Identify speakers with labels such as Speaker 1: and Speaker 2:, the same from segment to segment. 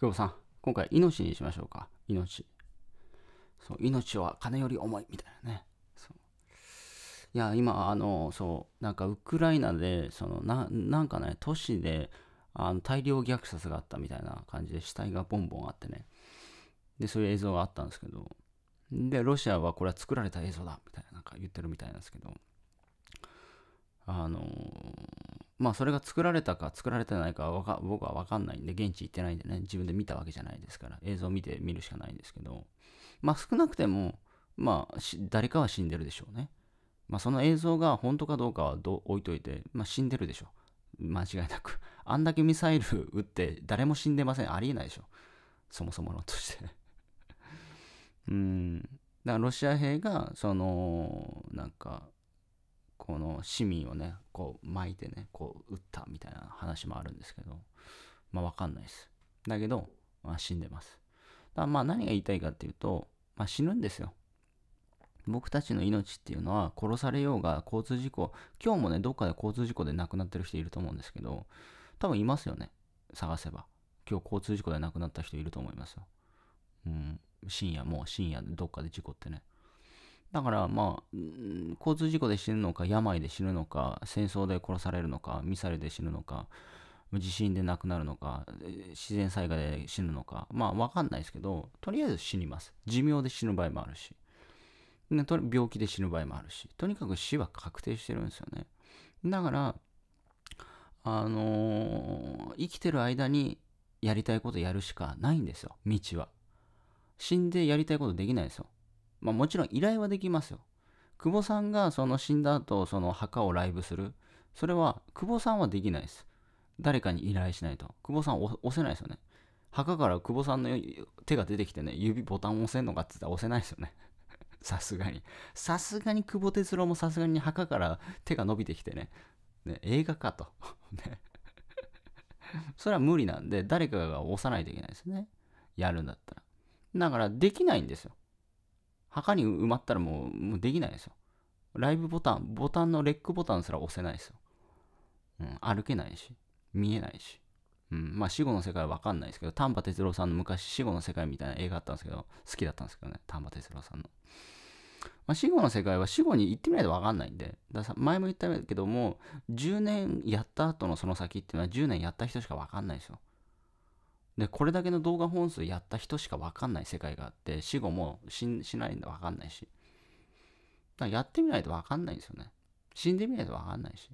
Speaker 1: 久保さん、今回、命にしましょうか。命。そう、命は金より重い、みたいなね。いや、今、あの、そう、なんか、ウクライナで、その、な、なんかね、都市で、あの大量虐殺があったみたいな感じで死体がボンボンあってね。で、そういう映像があったんですけど、で、ロシアはこれは作られた映像だみたいな、なんか言ってるみたいなんですけど、あの、まあそれが作られたか作られてないかはか僕は分かんないんで、現地行ってないんでね、自分で見たわけじゃないですから、映像を見て見るしかないんですけど、まあ少なくても、まあ誰かは死んでるでしょうね。まあその映像が本当かどうかはど置いといて、まあ死んでるでしょう。間違いなく。あんだけミサイル撃って誰も死んでません。ありえないでしょ。そもそものとしてうん。だからロシア兵が、その、なんか、この市民をねこう巻いてねこう撃ったみたいな話もあるんですけどまあ分かんないですだけど、まあ、死んでますだまあ何が言いたいかっていうと、まあ、死ぬんですよ僕たちの命っていうのは殺されようが交通事故今日もねどっかで交通事故で亡くなってる人いると思うんですけど多分いますよね探せば今日交通事故で亡くなった人いると思いますようん深夜もう深夜でどっかで事故ってねだからまあ、交通事故で死ぬのか、病で死ぬのか、戦争で殺されるのか、ミサイルで死ぬのか、地震で亡くなるのか、自然災害で死ぬのか、まあわかんないですけど、とりあえず死にます。寿命で死ぬ場合もあるし、ね、病気で死ぬ場合もあるし、とにかく死は確定してるんですよね。だから、あのー、生きてる間にやりたいことやるしかないんですよ、道は。死んでやりたいことできないですよ。まあ、もちろん依頼はできますよ。久保さんがその死んだ後、その墓をライブする。それは、久保さんはできないです。誰かに依頼しないと。久保さん押せないですよね。墓から久保さんの手が出てきてね、指ボタン押せんのかって言ったら押せないですよね。さすがに。さすがに久保哲郎もさすがに墓から手が伸びてきてね、ね映画かと。ねそれは無理なんで、誰かが押さないといけないですね。やるんだったら。だから、できないんですよ。墓に埋まったらもうもうできないですよ。ライブボタン、ボタンのレックボタンすら押せないですよ。うん、歩けないし、見えないし。うん、まあ死後の世界はわかんないですけど、丹波哲郎さんの昔死後の世界みたいな映画あったんですけど、好きだったんですけどね、丹波哲郎さんの。まあ、死後の世界は死後に行ってみないとわかんないんで、ださ前も言ったけども、10年やった後のその先っていうのは10年やった人しかわかんないですよ。でこれだけの動画本数やった人しか分かんない世界があって死後も死ないんで分かんないしだやってみないと分かんないんですよね死んでみないと分かんないし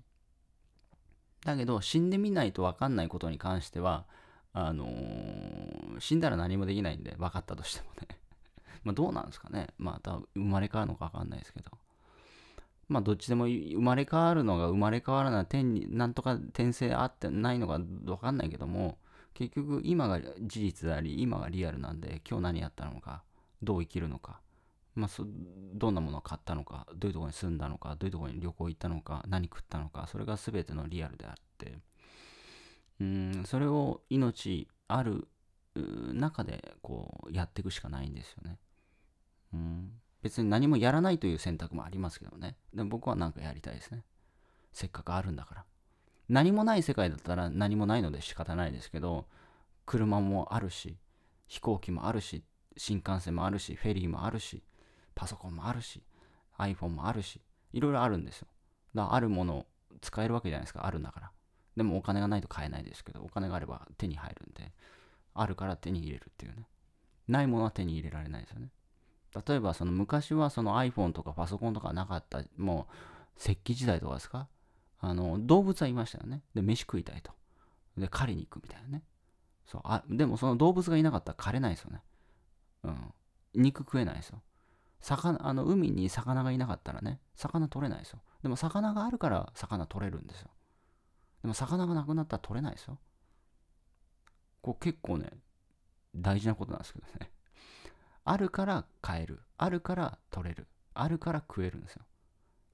Speaker 1: だけど死んでみないと分かんないことに関してはあのー、死んだら何もできないんで分かったとしてもね まあどうなんですかねまた、あ、生まれ変わるのか分かんないですけどまあどっちでも生まれ変わるのが生まれ変わらない天になんとか転生あってないのか分かんないけども結局今が事実であり今がリアルなんで今日何やったのかどう生きるのか、まあ、どんなものを買ったのかどういうとこに住んだのかどういうとこに旅行行ったのか何食ったのかそれが全てのリアルであってうんそれを命ある中でこうやっていくしかないんですよね。うん別に何もやらないという選択もありますけどね。でも僕は何かやりたいですね。せっかくあるんだから。何もない世界だったら何もないので仕方ないですけど車もあるし飛行機もあるし新幹線もあるしフェリーもあるしパソコンもあるし iPhone もあるしいろいろあるんですよだからあるものを使えるわけじゃないですかあるんだからでもお金がないと買えないですけどお金があれば手に入るんであるから手に入れるっていうねないものは手に入れられないですよね例えばその昔はその iPhone とかパソコンとかなかったもう石器時代とかですかあの動物はいましたよねで飯食いたいとで狩りに行くみたいなねそうあでもその動物がいなかったら狩れないですよねうん肉食えないですよ魚あの海に魚がいなかったらね魚取れないですよでも魚があるから魚取れるんですよでも魚がなくなったら取れないですよこう結構ね大事なことなんですけどねあるから買えるあるから取れるあるから食えるんですよ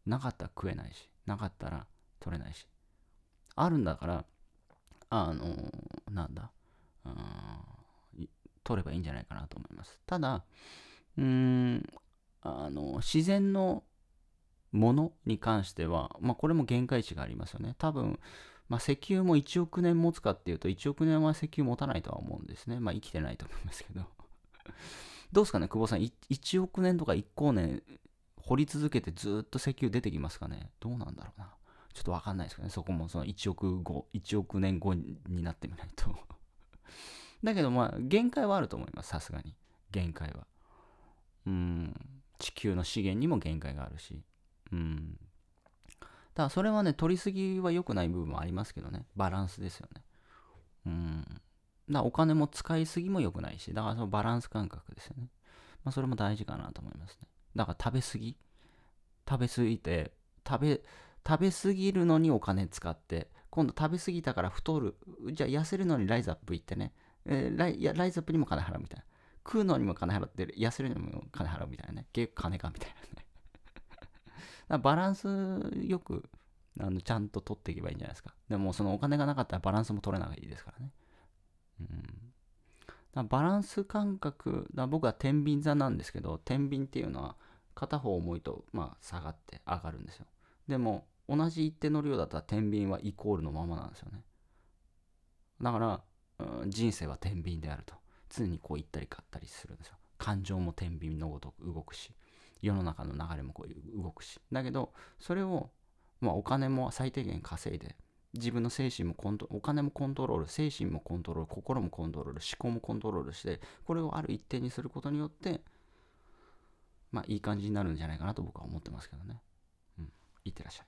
Speaker 1: なかったら食えないしなかったら取れないし。あるんだから、あのー、なんだ、取ればいいんじゃないかなと思います。ただ、うーん、あのー、自然のものに関しては、まあ、これも限界値がありますよね。多分、まあ、石油も1億年持つかっていうと、1億年は石油持たないとは思うんですね。まあ、生きてないと思いますけど。どうですかね、久保さん。1億年とか1光年掘り続けてずっと石油出てきますかね。どうなんだろうな。ちょっとわかんないですけどね、そこもその1億後、1億年後になってみないと だけどまあ、限界はあると思います、さすがに。限界は。うん、地球の資源にも限界があるし。うん。ただそれはね、取りすぎは良くない部分もありますけどね、バランスですよね。うん。だお金も使いすぎも良くないし、だからそのバランス感覚ですよね。まあそれも大事かなと思いますね。だから食べ過ぎ。食べ過ぎて、食べ、食べ過ぎるのにお金使って今度食べ過ぎたから太るじゃあ痩せるのにライズアップ行ってね、えー、ライライズアップにも金払うみたいな食うのにも金払って痩せるのにも金払うみたいなね結構金かみたいなね バランスよくあのちゃんと取っていけばいいんじゃないですかでもそのお金がなかったらバランスも取れないいですからねうんバランス感覚だ僕は天秤座なんですけど天秤っていうのは片方重いとまあ下がって上がるんですよでも同じ一定の量だったら天秤はイコールのままなんですよねだから、うん、人生は天秤であると常にこう行ったり買ったりするんですよ感情も天秤のごとく動くし世の中の流れもこう動くしだけどそれを、まあ、お金も最低限稼いで自分の精神もコントお金もコントロール精神もコントロール心もコントロール思考もコントロールしてこれをある一定にすることによってまあいい感じになるんじゃないかなと僕は思ってますけどね。うん、いってらっしゃい。